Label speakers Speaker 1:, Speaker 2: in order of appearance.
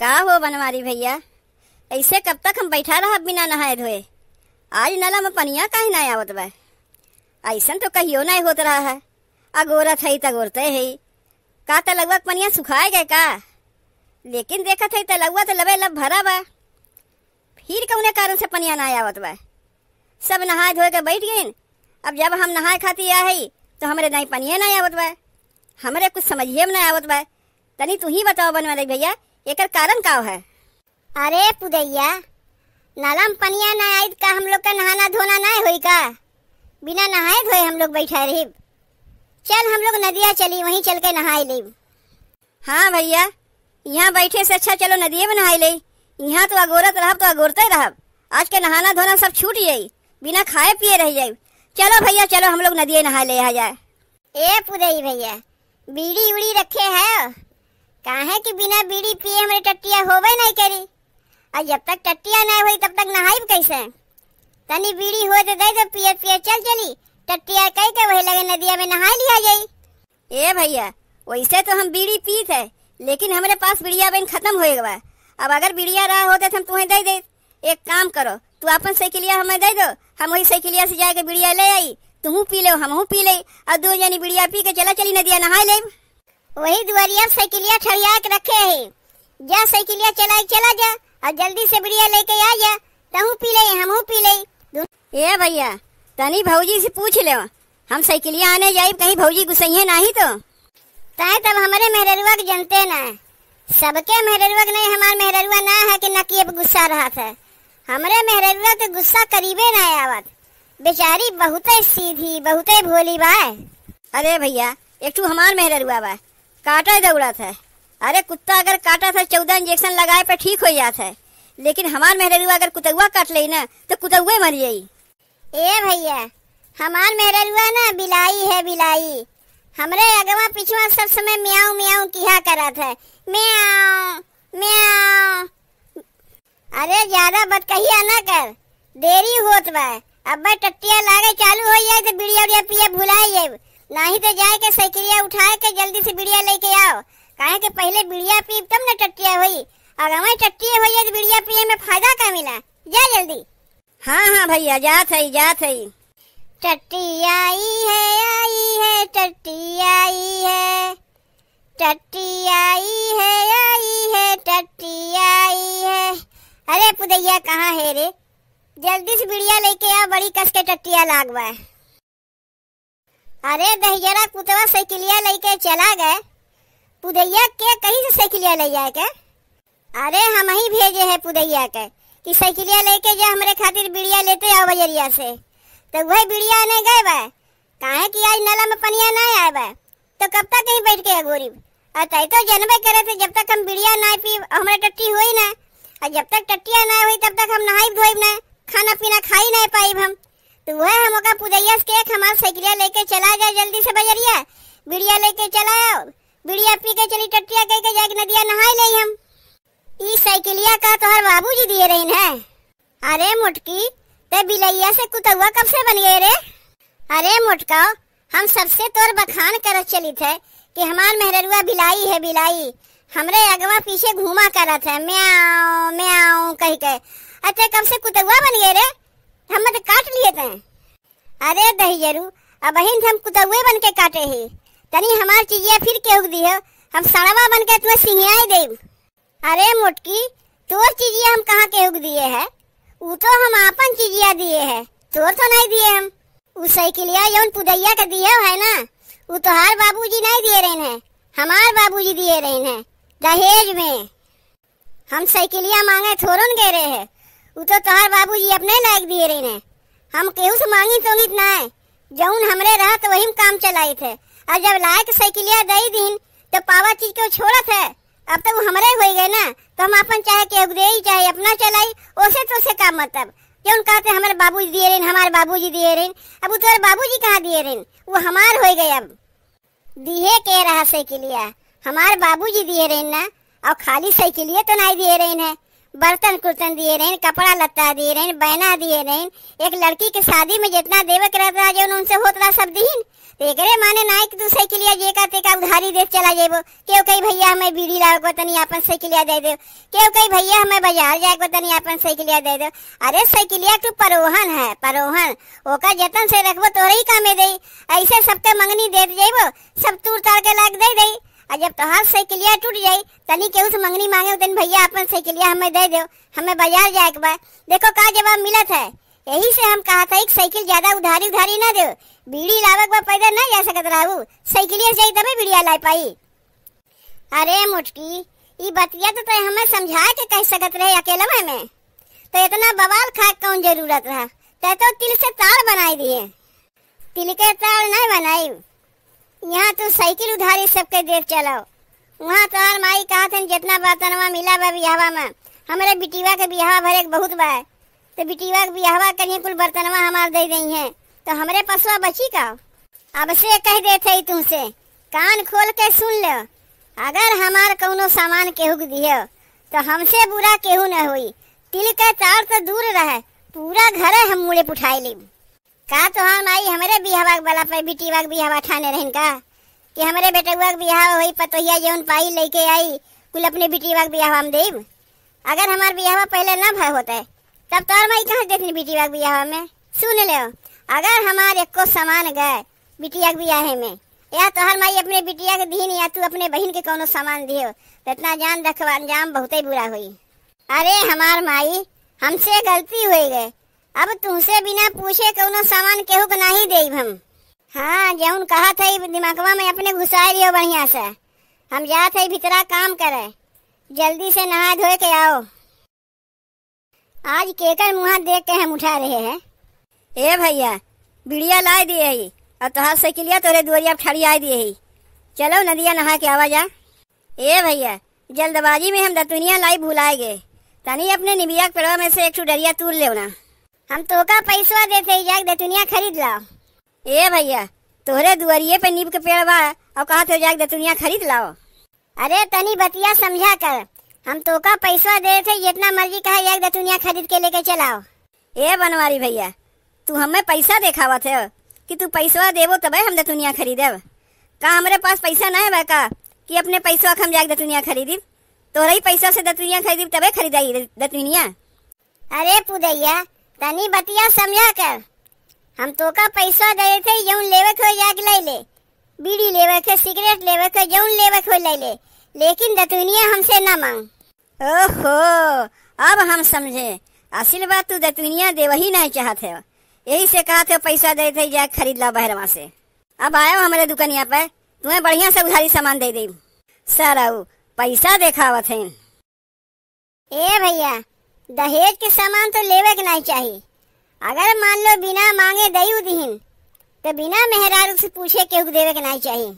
Speaker 1: का हो बनवारी भैया ऐसे कब तक हम बैठा रहा बिना नहाए धोए आज नला में पनिया काहे ना आवत बा ऐसा तो कहियो नहीं होत रहा है अगोरत है तगोरते है का लगवा पनिया सुखाए गए का लेकिन देखत है तलुआ तो लबे लब भरा बा फिर कौने कारण से पनिया ना आवत बा सब नहाए धोए के बैठ गये अब जब हम नहाए खाती आ है तो हमारे नहीं पनिया ना आवत बा हमारे कुछ समझिए में ना आवत बा तनी तू ही बताओ बनवा भैया एकर कारण का है अरे पुदैया नालम पनिया ना आई का हम लोग का नहाना धोना ना हुई का बिना नहाए धोए हम लोग बैठा रही चल हम लोग नदिया चली वहीं चल के नहाए ले हाँ भैया यहाँ बैठे से अच्छा चलो नदिये में नहाए ले यहाँ तो अगोरत रह तो अगोरते रह आज के नहाना धोना सब छूट जाये बिना खाए पिए रह जाये चलो भैया चलो हम लोग नदिये नहा ले आ जाए ए पुदई भैया बीड़ी उड़ी रखे है काहे कि बिना बीड़ी पिए हमरे टट्टिया होबे नहीं करी और जब तक टट्टिया नहीं हुई तब तक नहाई कैसे तनी बीड़ी हो तो दे दो पिए पिए चल चली टट्टिया कह के वही लगे नदिया में नहा लिया जाई ए भैया वैसे तो हम बीड़ी पीत है लेकिन हमारे पास बीड़िया बहन खत्म हो गए अब अगर बीड़िया रहा होते तो हम तुम्हें दे दे एक काम करो तू अपन साइकिलिया हमें दे दो हम वही साइकिलिया से जाके बीड़िया ले आई तुम पी लो हम पी ले और दो जानी बीड़िया पी के चला चली नदिया नहा ले वही दुआरिया साइकिलिया ठड़िया के रखे है जा साइकिलिया चला चला जा और जल्दी से बिड़िया लेके आ जा तहू पी ले हम पी ले ए भैया तनी भौजी से पूछ ले हम साइकिलिया आने जाए कहीं भौजी गुस्सैये नहीं तो ताए तब हमारे मेहररुआ के जनते ना है सबके मेहररुआ नहीं हमारे मेहररुआ ना है कि नकी अब गुस्सा रहा था हमारे मेहररुआ के गुस्सा करीबे ना आवत बेचारी बहुते सीधी बहुते भोली बा अरे भैया एक ठू हमार मेहररुआ बा काटा ही दौड़ा था अरे कुत्ता अगर काटा था चौदह इंजेक्शन लगाए पे ठीक हो जाता है लेकिन हमार मेहररुआ अगर कुतुआ काट ले ना तो कुतुए मर जायी ए भैया हमार मेहररुआ ना बिलाई है बिलाई हमारे अगवा पिछवा सब समय म्याऊ म्याऊ किया करा था म्याऊ म्याऊ अरे ज्यादा बदकहिया ना कर देरी होत बा अब टट्टिया लागे चालू हो जाए तो बिड़िया उड़िया पिया भुला जाए नहीं तो जाए के साइकिलिया उठाए के जल्दी से बिड़िया लेके आओ काहे के पहले बिड़िया पी तब न टट्टिया हुई और हमें टट्टिया हुई तो बिड़िया पिए में फायदा का मिला जा जल्दी हाँ हाँ भैया जा है जा है टट्टी आई है आई है टट्टी आई है टट्टी आई है आई है टट्टी आई है अरे पुदैया कहाँ है रे जल्दी से बिड़िया लेके आ बड़ी कस के टट्टिया लागवा बा अरे दहियरा कुतवा साइकिलिया लेके चला गए पुदैया के कहीं से साइकिलिया ले जाए के अरे हम ही भेजे है पुदैया के कि साइकिलिया लेके जा हमारे खातिर बिड़िया लेते आओ बजरिया से तो वही बिड़िया आने गए बा काहे कि आज नाला में पनिया ना आए बा तो कब तक कहीं बैठ के गोरी अतै तो जनबे करे थे जब तक हम बिड़िया ना पी हमरे टट्टी होई ना और जब तक टट्टिया ना हुई तब तक हम नहाई धोई ना खाना पीना खाई ना पाई हम तो वह हम का पुदैया के एक हमार साइकिलिया लेके चला जाए जल्दी से बजरिया बिड़िया लेके चला आओ बिड़िया पी के चली टट्टिया कह के जाके नदिया नहाए ले हम ई साइकिलिया का तोहर बाबू जी दिए रही है अरे मुटकी ते बिलैया से कुतुआ कब से बन गए रे अरे मुटका हम सबसे तोर बखान कर चली थे कि हमार मेहररुआ बिलाई है बिलाई हमरे अगवा पीछे घूमा करत है म्याओ म्याओ कह के अच्छा कब से कुतुआ बन गए रे काट रहे अरे दही जरू अब बहन हम कुतुए बन के काटे है तनी हमार चीजिया फिर के उग दी है हम सड़वा बन के तुम्हें सिंगिया दे अरे मोटकी तोर चीजिया हम कहाँ के उग दिए है वो तो हम आपन चीजिया दिए है तोर तो नहीं दिए हम उस के लिए यौन पुदैया के दिए है ना वो तो हर बाबू जी नहीं दिए रहे हैं हमार बाबू जी दिए रहे हैं दहेज में हम साइकिलिया मांगे थोरन गए रहे है वो तो तुहार बाबू जी अपने लायक दिए रहे हैं हम केहू से मांगी तो उम्मीद ना तो है जौन हमरे रहा तो वही काम चलाई थे और जब लायक साइकिलिया दई दिन तो पावा चीज को छोड़ा थे अब तक वो हमरे हो गए ना तो हम अपन चाहे केहू दे चाहे अपना चलाई ओसे तो से काम मतलब जौन कहते हमारे बाबू दिए रहे हमारे बाबू जी दिए रहे अब तुम्हारे तो बाबू जी कहाँ दिए रहे वो हमार हो गए अब दिए के रहा साइकिलिया हमारे बाबू जी दिए रहे ना और खाली साइकिलिया तो नहीं दिए रहे हैं बर्तन कुर्तन दिए रहे कपड़ा लत्ता दिए रहे बहना दिए रहे एक लड़की के शादी में जितना देवे के रहता जो उनसे होत रहा सब दिन तो माने ना एक तू साइकिलिया जे का तेका उधारी दे चला जेबो केव कही भैया हमें बीड़ी लाओ को तनी अपन साइकिलिया दे दो केव कही भैया हमें बाजार जाए को तनी अपन साइकिलिया दे दो अरे साइकिलिया तू तो परोहन है परोहन ओका जतन से रखबो तोरे ही काम दे ऐसे सबके मंगनी दे दे जेबो सब तूर तार के लाग दे दे और जब तोहार साइकिलिया टूट जाये तनी केहू से मंगनी मांगे तनी भैया अपन साइकिलिया हमें दे दो हमें बाजार जाए के बा देखो का जवाब मिलत है यही से हम कहा था एक साइकिल ज्यादा उधारी उधारी ना दो बीड़ी लावक बा पैदा ना जा सकत रहू साइकिलिया से तबे बीड़िया ला पाई अरे मुटकी ये बतिया तो तय हमें समझा के कह सकत रहे अकेला में तो इतना बवाल खा कौन जरूरत रहा तय तो तिल से तार बनाई दिए तिल के तार नहीं बनाई यहाँ तो साइकिल उधारी सबके देख चलाओ वहाँ तोहार माई कहा थन जितना बर्तन वहाँ मिला बा बियाहवा में हमारे बिटिया के बियाहवा भरे बहुत बा तो बिटिया के बियाहवा कहीं कुल बर्तनवा हमारे दे रही है तो हमारे पसवा बची का अब से कह देते ही तुमसे कान खोल के सुन लो अगर हमार कौनो सामान केहू दियो तो हमसे बुरा केहू न हुई तिल के तार तो दूर रहे पूरा घर है हम मुड़े पुठाई ली का तो हम हाँ आई हमारे बिहावा वाला पर बिटीवा बिहार ठाने रहन का कि हमारे बेटे बेटुआ बिहार वही पतोहिया जौन पाई लेके आई कुल अपने बिटीवा बिहार हम देव अगर हमार बिहार पहले ना भय होते तब तोर माई कहाँ देखनी बिटीवा बिहार में सुन ले अगर हमार को सामान गए बिटिया के बियाहे में या तोहर माई अपने बिटिया के दीन या तू अपने बहन के कोनो सामान दियो तो इतना जान रखवा जाम बहुत ही बुरा हुई अरे हमार माई हमसे गलती हुई गए अब तुमसे बिना पूछे कोनो सामान केहू को नहीं दे हम हाँ जौन कहा था दिमागवा में अपने घुसाए लियो बढ़िया से हम जात है भितरा काम करे जल्दी से नहा धोए के आओ आज केकर मुँह देख के हम उठा रहे हैं ए भैया बिड़िया ला दिए ही और तो सैकिलिया तोरे दुआरिया ठड़ी आए दिए ही चलो नदिया नहा के आवा जा ए भैया जल्दबाजी में हम दतुनिया लाई भुलाए गए तनी अपने निबिया पेड़वा में से एक डरिया तूर लेना हम तो का पैसा देते जाग दे दुनिया खरीद लाओ ए भैया तोहरे दुआरिये पे नीब के पेड़ बा और कहा तो जाग दे दुनिया खरीद लाओ अरे तनी बतिया समझा कर हम तो का पैसा दे थे इतना मर्जी कहा जाग दे दुनिया खरीद के लेके चलाओ ए बनवारी भैया तू हमें पैसा देखावा थे कि तू पैसा देवो तब हम दे दुनिया खरीदे का हमारे पास पैसा ना है का कि अपने पैसा हम जाग दे दुनिया खरीदी तोरा पैसा से दतुनिया खरीदी तबे खरीदाई दतुनिया अरे पुदैया तनी बतिया समझा कर हम तो का पैसा दे थे यूं लेवे को जाग ले ले बीड़ी लेवे के सिगरेट लेवे के यूं लेवे को ले ले लेकिन दतुनिया हमसे न मांग ओहो अब हम समझे असल बात तू दतुनिया देव ही नहीं चाहते हो यही से कहा थे पैसा दे थे जा खरीद ला बहरवा से अब आयो हमारे दुकानिया पे तुम्हें बढ़िया से उधारी सामान दे दे सर पैसा देखावत है ए भैया दहेज के सामान तो लेवे के नहीं चाहिए अगर मान लो बिना मांगे दयु दिन तो बिना मेहरारू से पूछे केहू देवे के नहीं चाहिए